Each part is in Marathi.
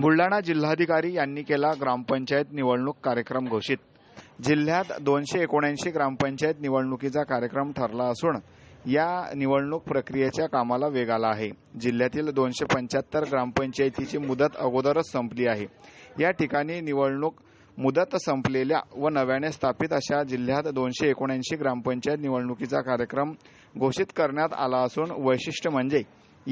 बुलडाणा जिल्हाधिकारी यांनी केला ग्रामपंचायत निवडणूक कार्यक्रम घोषित जिल्ह्यात दोनशे एकोणऐंशी ग्रामपंचायत निवडणुकीचा कार्यक्रम ठरला असून या निवडणूक प्रक्रियेच्या कामाला वेग आला आहे जिल्ह्यातील दोनशे पंच्याहत्तर ग्रामपंचायतीची मुदत अगोदरच संपली आहे या ठिकाणी निवडणूक मुदत संपलेल्या व नव्याने स्थापित अशा जिल्ह्यात दोनशे एकोणऐंशी ग्रामपंचायत निवडणुकीचा कार्यक्रम घोषित करण्यात आला असून वैशिष्ट्य म्हणजे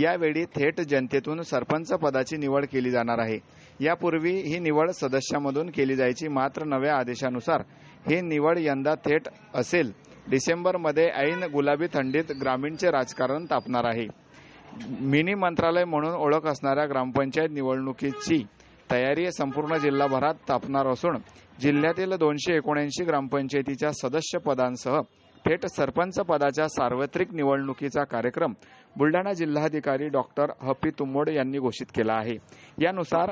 यावेळी थेट जनतेतून सरपंच पदाची निवड केली जाणार आहे यापूर्वी ही निवड सदस्यामधून केली जायची मात्र नव्या आदेशानुसार ही निवड यंदा थेट असेल डिसेंबरमध्ये ऐन गुलाबी थंडीत ग्रामीणचे राजकारण तापणार आहे मिनी मंत्रालय म्हणून ओळख असणाऱ्या ग्रामपंचायत निवडणुकीची तयारी संपूर्ण जिल्हाभरात तापणार असून जिल्ह्यातील दोनशे एकोणऐंशी ग्रामपंचायतीच्या सदस्य पदांसह थेट सरपंच पदाच्या सार्वत्रिक निवडणुकीचा कार्यक्रम बुलढाणा जिल्हाधिकारी डॉक्टर हपी तुंबोड यांनी घोषित केला आहे यानुसार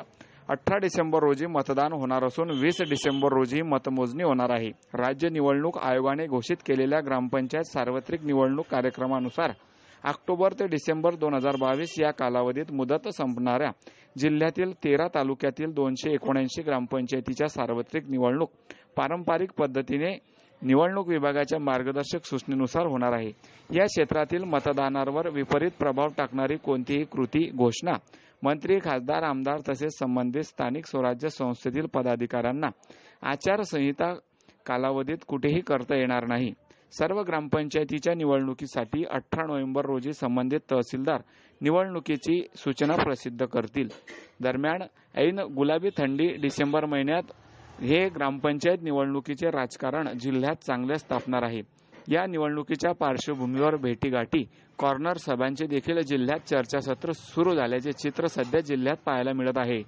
अठरा डिसेंबर रोजी मतदान होणार असून वीस डिसेंबर रोजी मतमोजणी होणार आहे राज्य निवडणूक आयोगाने घोषित केलेल्या ग्रामपंचायत सार्वत्रिक निवडणूक कार्यक्रमानुसार ऑक्टोबर ते डिसेंबर दोन हजार बावीस या कालावधीत मुदत संपणाऱ्या जिल्ह्यातील तेरा तालुक्यातील दोनशे एकोणऐंशी ग्रामपंचायतीच्या सार्वत्रिक निवडणूक पारंपरिक पद्धतीने निवडणूक विभागाच्या मार्गदर्शक सूचनेनुसार होणार आहे या क्षेत्रातील मतदानावर विपरीत प्रभाव टाकणारी कोणतीही कृती घोषणा मंत्री खासदार आमदार तसेच संबंधित स्थानिक स्वराज्य संस्थेतील पदाधिकाऱ्यांना आचारसंहिता कालावधीत कुठेही करता येणार नाही सर्व ग्रामपंचायतीच्या निवडणुकीसाठी अठरा नोव्हेंबर रोजी संबंधित तहसीलदार निवडणुकीची सूचना प्रसिद्ध करतील दरम्यान ऐन गुलाबी थंडी डिसेंबर महिन्यात हे ग्रामपंचायत निवडणुकीचे राजकारण जिल्ह्यात चांगलेच तापणार आहे या निवडणुकीच्या पार्श्वभूमीवर भेटीगाठी कॉर्नर सभांचे देखील जिल्ह्यात चर्चासत्र सुरू झाल्याचे चित्र सध्या जिल्ह्यात पाहायला मिळत आहे